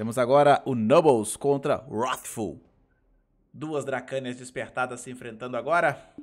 Temos agora o Nobles contra Wrathful. Duas Dracânias despertadas se enfrentando agora.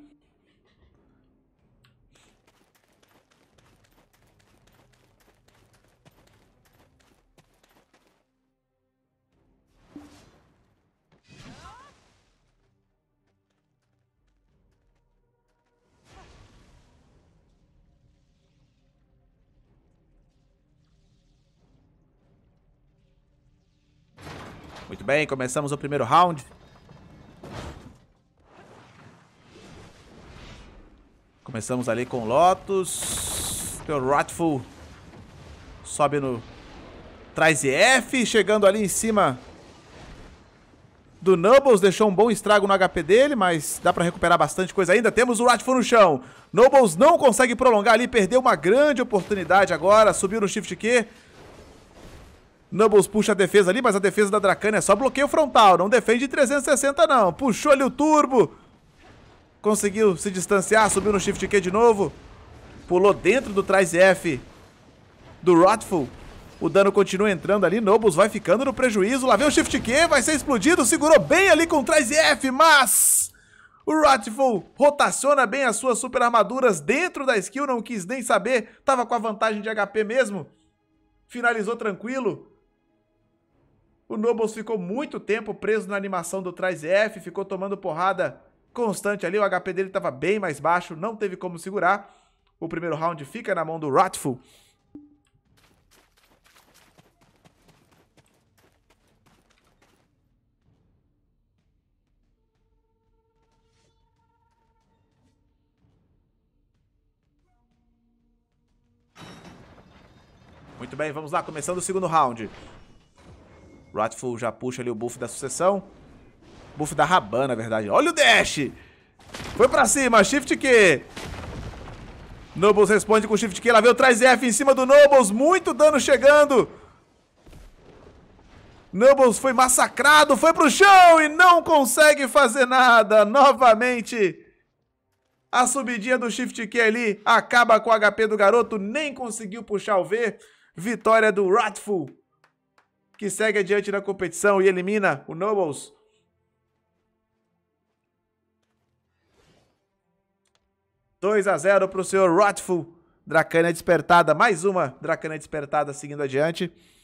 Muito bem, começamos o primeiro round. Começamos ali com Lotus. Tem o Ratful. Sobe no... Traz F, chegando ali em cima do Nobles, deixou um bom estrago no HP dele, mas dá pra recuperar bastante coisa ainda. Temos o Ratful no chão. Nobles não consegue prolongar ali, perdeu uma grande oportunidade agora, subiu no Shift Q. Nubbles puxa a defesa ali, mas a defesa da Dracana é só bloqueio frontal. Não defende 360, não. Puxou ali o turbo. Conseguiu se distanciar, subiu no Shift Q de novo. Pulou dentro do trás F do Rotful. O dano continua entrando ali, Nobus vai ficando no prejuízo. Lá vem o Shift Q, vai ser explodido, segurou bem ali com o trás F, mas... O Rotful rotaciona bem as suas super armaduras dentro da skill, não quis nem saber. Tava com a vantagem de HP mesmo. Finalizou tranquilo. O Nobles ficou muito tempo preso na animação do Traz F, ficou tomando porrada constante ali, o HP dele estava bem mais baixo, não teve como segurar. O primeiro round fica na mão do Ratful. Muito bem, vamos lá, começando o segundo round. Ratful já puxa ali o buff da sucessão. Buff da Rabana, na verdade. Olha o dash! Foi pra cima, Shift Q. Nobles responde com Shift Q. Lá veio traz F em cima do Nobles. Muito dano chegando. Nobles foi massacrado, foi pro chão e não consegue fazer nada. Novamente, a subidinha do Shift Q ali acaba com o HP do garoto. Nem conseguiu puxar o V. Vitória do Ratful que segue adiante na competição e elimina o Nobles. 2 a 0 para o senhor Rotful. Dracana despertada, mais uma Dracana despertada seguindo adiante.